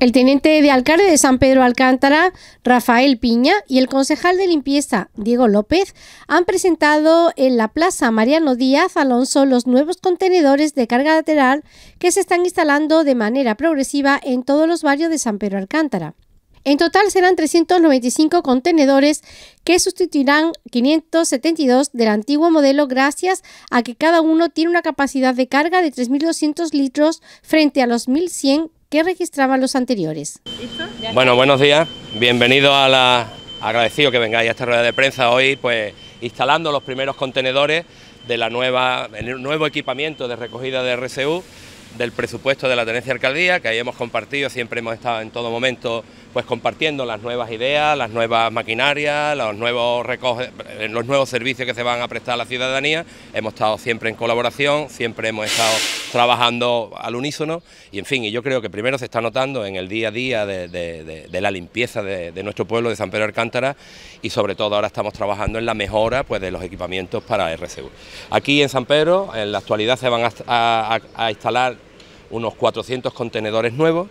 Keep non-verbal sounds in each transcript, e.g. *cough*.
el teniente de alcalde de San Pedro Alcántara, Rafael Piña, y el concejal de limpieza, Diego López, han presentado en la Plaza Mariano Díaz Alonso los nuevos contenedores de carga lateral que se están instalando de manera progresiva en todos los barrios de San Pedro Alcántara. En total serán 395 contenedores que sustituirán 572 del antiguo modelo gracias a que cada uno tiene una capacidad de carga de 3.200 litros frente a los 1.100 ¿Qué registraban los anteriores. Bueno, buenos días, bienvenido a la... Agradecido que vengáis a esta rueda de prensa hoy, pues instalando los primeros contenedores de la nueva, el nuevo equipamiento de recogida de RCU del presupuesto de la tenencia alcaldía, que ahí hemos compartido, siempre hemos estado en todo momento pues compartiendo las nuevas ideas, las nuevas maquinarias, los nuevos eh, los nuevos servicios que se van a prestar a la ciudadanía. Hemos estado siempre en colaboración, siempre hemos estado trabajando al unísono y en fin, y yo creo que primero se está notando en el día a día de, la limpieza de, nuestro pueblo de San Pedro de Alcántara y sobre todo ahora estamos trabajando en la mejora pues, de los equipamientos para RCU. Aquí en San Pedro en la actualidad se van a, a instalar unos 400 contenedores nuevos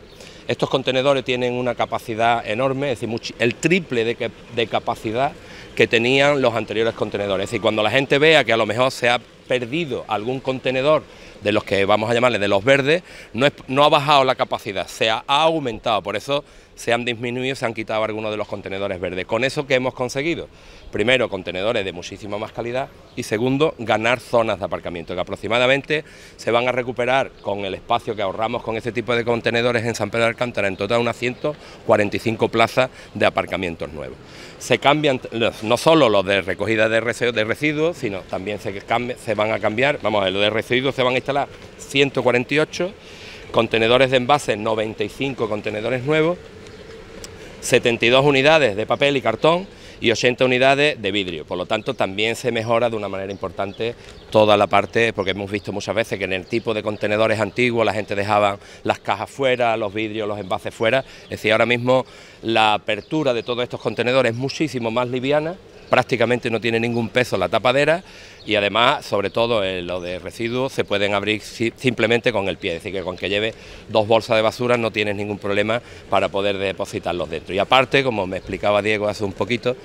estos contenedores tienen una capacidad enorme, es decir, el triple de, capacidad que tenían los anteriores contenedores. y cuando la gente vea que a lo mejor se ha perdido algún contenedor de los que vamos a llamarle de los verdes, no, ha bajado la capacidad, se ha, aumentado, por eso se han disminuido, se han quitado algunos de los contenedores verdes. Con eso que hemos conseguido, primero, contenedores de muchísima más calidad y segundo, ganar zonas de aparcamiento, que aproximadamente se van a recuperar con el espacio que ahorramos con este tipo de contenedores en San Pedro de Alcántara, en total unas 145 plazas de aparcamientos nuevos. Se cambian no solo los de recogida de residuos, sino también se, se van a cambiar, vamos a ver, los de residuos se van a la 148, contenedores de envases 95 contenedores nuevos, 72 unidades de papel y cartón y 80 unidades de vidrio. Por lo tanto, también se mejora de una manera importante toda la parte, porque hemos visto muchas veces que en el tipo de contenedores antiguos la gente dejaba las cajas fuera, los vidrios, los envases fuera. Es decir, ahora mismo la apertura de todos estos contenedores es muchísimo más liviana prácticamente no tiene ningún peso la tapadera y además, sobre todo en eh, lo de residuos, se pueden abrir simplemente con el pie, es decir, que con que lleve dos bolsas de basura no tienes ningún problema para poder depositarlos dentro. Y aparte, como me explicaba Diego hace un poquito,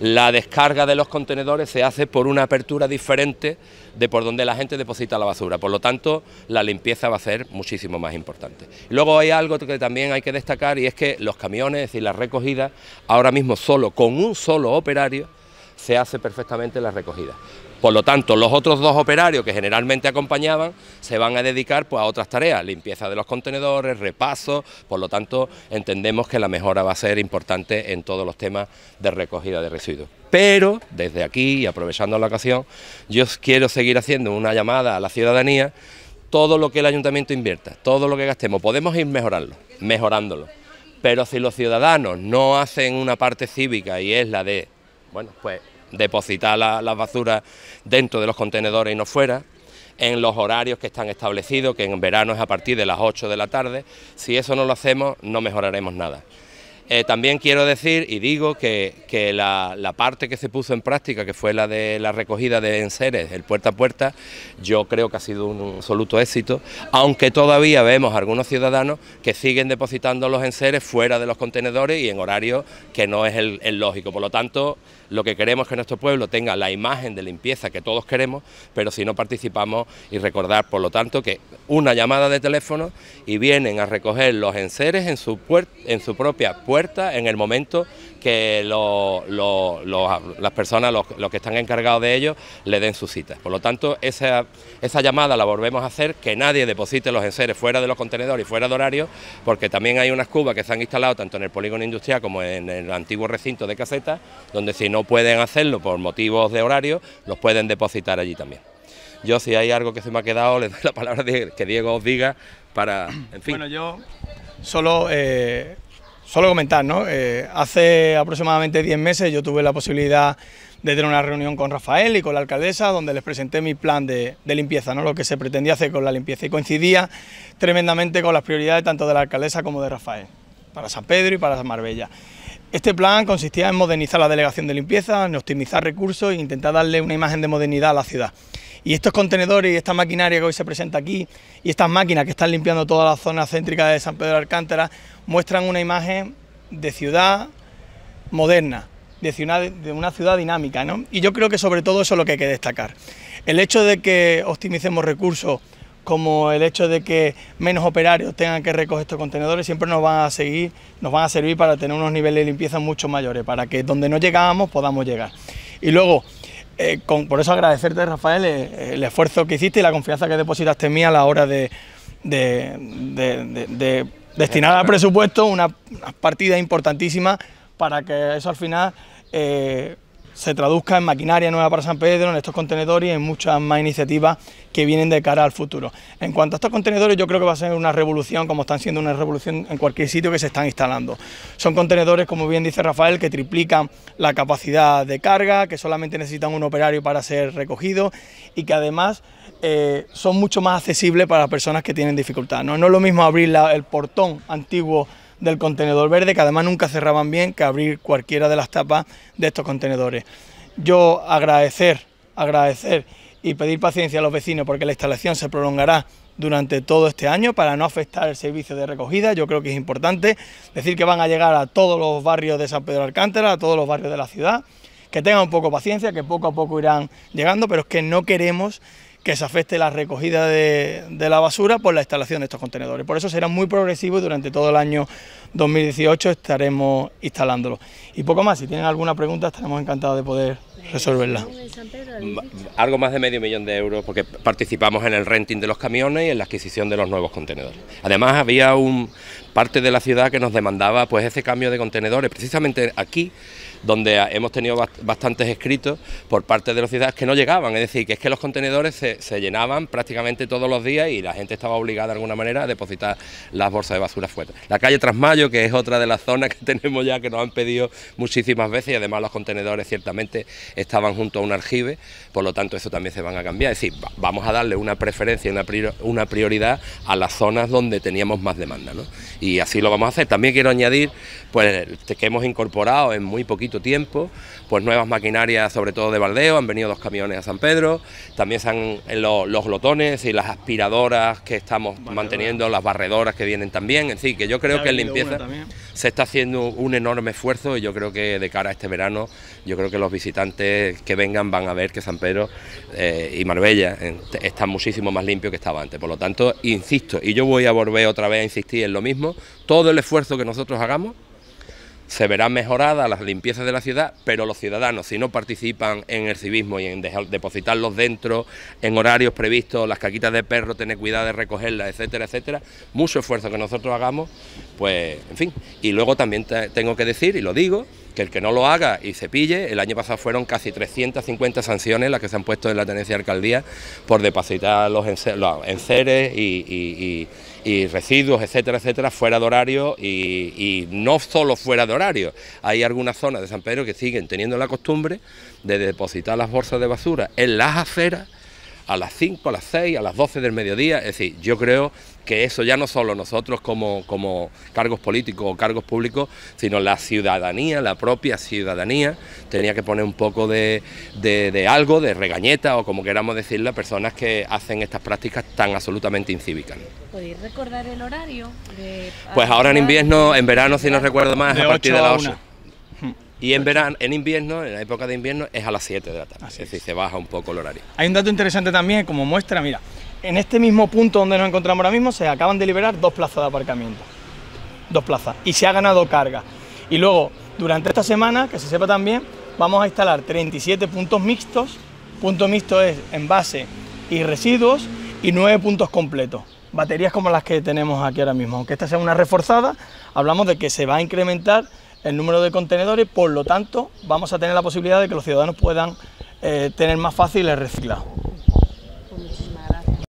la descarga de los contenedores se hace por una apertura diferente de por donde la gente deposita la basura, por lo tanto, la limpieza va a ser muchísimo más importante. Luego hay algo que también hay que destacar y es que los camiones, y las recogidas, ahora mismo solo con un solo operario, se hace perfectamente la recogida. Por lo tanto, los otros dos operarios que generalmente acompañaban se van a dedicar pues, a otras tareas, limpieza de los contenedores, repaso, por lo tanto entendemos que la mejora va a ser importante en todos los temas de recogida de residuos. Pero desde aquí, y aprovechando la ocasión, yo quiero seguir haciendo una llamada a la ciudadanía, todo lo que el ayuntamiento invierta, todo lo que gastemos, podemos ir mejorarlo, mejorándolo. Pero si los ciudadanos no hacen una parte cívica y es la de bueno, pues depositar las la basuras dentro de los contenedores y no fuera, en los horarios que están establecidos, que en verano es a partir de las 8 de la tarde. Si eso no lo hacemos, no mejoraremos nada. Eh, también quiero decir y digo que, la, parte que se puso en práctica, que fue la de la recogida de enseres, el puerta a puerta, yo creo que ha sido un absoluto éxito, aunque todavía vemos algunos ciudadanos que siguen depositando los enseres fuera de los contenedores y en horarios que no es el, lógico. Por lo tanto, lo que queremos es que nuestro pueblo tenga la imagen de limpieza que todos queremos, pero si no participamos y recordar, por lo tanto, que una llamada de teléfono y vienen a recoger los enseres en su, en su propia puerta en el momento que las personas, los, que están encargados de ello, le den sus cita. Por lo tanto, esa, esa llamada la volvemos a hacer, que nadie deposite los enseres fuera de los contenedores y fuera de horario, porque también hay unas cubas que se han instalado tanto en el polígono industrial como en el antiguo recinto de casetas, donde si no pueden hacerlo por motivos de horario, los pueden depositar allí también. Yo si hay algo que se me ha quedado, le doy la palabra que Diego os diga para, en fin. Bueno, yo solo eh, solo comentar, ¿no? Eh, hace aproximadamente 10 meses yo tuve la posibilidad de tener una reunión con Rafael y con la alcaldesa donde les presenté mi plan de, limpieza, ¿no? lo que se pretendía hacer con la limpieza y coincidía tremendamente con las prioridades tanto de la alcaldesa como de Rafael, para San Pedro y para San Marbella. Este plan consistía en modernizar la delegación de limpieza, en optimizar recursos e intentar darle una imagen de modernidad a la ciudad. Y estos contenedores y esta maquinaria que hoy se presenta aquí y estas máquinas que están limpiando toda la zona céntrica de San Pedro de Alcántara muestran una imagen de ciudad moderna, de, una, de una ciudad dinámica. ¿no? Y yo creo que sobre todo eso es lo que hay que destacar. El hecho de que optimicemos recursos como el hecho de que menos operarios tengan que recoger estos contenedores siempre nos van a seguir, nos van a servir para tener unos niveles de limpieza mucho mayores, para que donde no llegábamos podamos llegar. Y luego eh, por eso agradecerte, Rafael, eh, el, esfuerzo que hiciste y la confianza que depositaste en mí a la hora de, destinar al presupuesto una, partida importantísima para que eso al final eh, se traduzca en maquinaria nueva para San Pedro, en estos contenedores y en muchas más iniciativas que vienen de cara al futuro. En cuanto a estos contenedores, yo creo que va a ser una revolución, como están siendo una revolución en cualquier sitio que se están instalando. Son contenedores, como bien dice Rafael, que triplican la capacidad de carga, que solamente necesitan un operario para ser recogido y que además eh, son mucho más accesibles para personas que tienen dificultad. No, es lo mismo abrir el portón antiguo del contenedor verde, que además nunca cerraban bien, que abrir cualquiera de las tapas de estos contenedores. Yo agradecer, agradecer y pedir paciencia a los vecinos porque la instalación se prolongará durante todo este año para no afectar el servicio de recogida. Yo creo que es importante decir que van a llegar a todos los barrios de San Pedro Alcántara, a todos los barrios de la ciudad, que tengan un poco paciencia, que poco a poco irán llegando, pero es que no queremos que se afecte la recogida de, la basura por la instalación de estos contenedores. Por eso será muy progresivo y durante todo el año 2018 estaremos instalándolo... Y poco más, si tienen alguna pregunta estaremos encantados de poder resolverla. Algo más de medio millón de euros porque participamos en el renting de los camiones y en la adquisición de los nuevos contenedores. Además había un parte de la ciudad que nos demandaba pues ese cambio de contenedores, precisamente aquí donde hemos tenido bastantes escritos por parte de los ciudadanos que no llegaban, es decir, que es que los contenedores se, se, llenaban prácticamente todos los días y la gente estaba obligada de alguna manera a depositar las bolsas de basura fuera. La calle Trasmayo, que es otra de las zonas que *laughs* tenemos ya que nos han pedido muchísimas veces y además los contenedores ciertamente estaban junto a un aljibe, por lo tanto eso también se van a cambiar. Es decir, vamos a darle una preferencia, y una prioridad a las zonas donde teníamos más demanda. ¿no? Y así lo vamos a hacer. También quiero añadir pues, que hemos incorporado en muy poquito tiempo pues, nuevas maquinarias, sobre todo de baldeo, han venido dos camiones a San Pedro, también están eh, los, los glotones y las aspiradoras que estamos manteniendo, las barredoras que vienen también, en fin que yo creo que en limpieza se está haciendo un enorme esfuerzo y yo creo que de cara a este verano, yo creo que los visitantes que vengan van a ver que San Pedro eh, y Marbella están muchísimo más limpios que estaba antes. Por lo tanto, insisto, y yo voy a volver otra vez a insistir en lo mismo, todo el esfuerzo que nosotros hagamos se verán mejoradas las limpiezas de la ciudad, pero los ciudadanos, si no participan en el civismo y en depositarlos dentro, en horarios previstos, las caquitas de perro, tener cuidado de recogerlas, etcétera, etcétera, mucho esfuerzo que nosotros hagamos, pues, en fin. Y luego también tengo que decir, y lo digo, que el que no lo haga y se pille, el año pasado fueron casi 350 sanciones las que se han puesto en la tenencia de alcaldía por depositar los, enseres y y residuos, etcétera, etcétera, fuera de horario y, no solo fuera de horario. Hay algunas zonas de San Pedro que siguen teniendo la costumbre de depositar las bolsas de basura en las aceras a las 5, a las 6, a las 12 del mediodía. Es decir, yo creo que eso ya no solo nosotros como, como cargos políticos o cargos públicos, sino la ciudadanía, la propia ciudadanía, tenía que poner un poco de, de, algo, de regañeta o como queramos decirla, personas que hacen estas prácticas tan absolutamente incívicas. ¿Podéis recordar el horario? Pues ahora en invierno, en verano, si no recuerdo más, a partir de las 8. Y en verano, en invierno, en la época de invierno, es a las 7 de la tarde. es decir, se baja un poco el horario. Hay un dato interesante también, como muestra, mira, en este mismo punto donde nos encontramos ahora mismo se acaban de liberar dos plazas de aparcamiento. Dos plazas. Y se ha ganado carga. Y luego, durante esta semana, que se sepa también, vamos a instalar 37 puntos mixtos. Punto mixto es envase y residuos y nueve puntos completos. Baterías como las que tenemos aquí ahora mismo. Aunque esta sea una reforzada, hablamos de que se va a incrementar el número de contenedores, por lo tanto vamos a tener la posibilidad de que los ciudadanos puedan eh, tener más fácil el reciclado.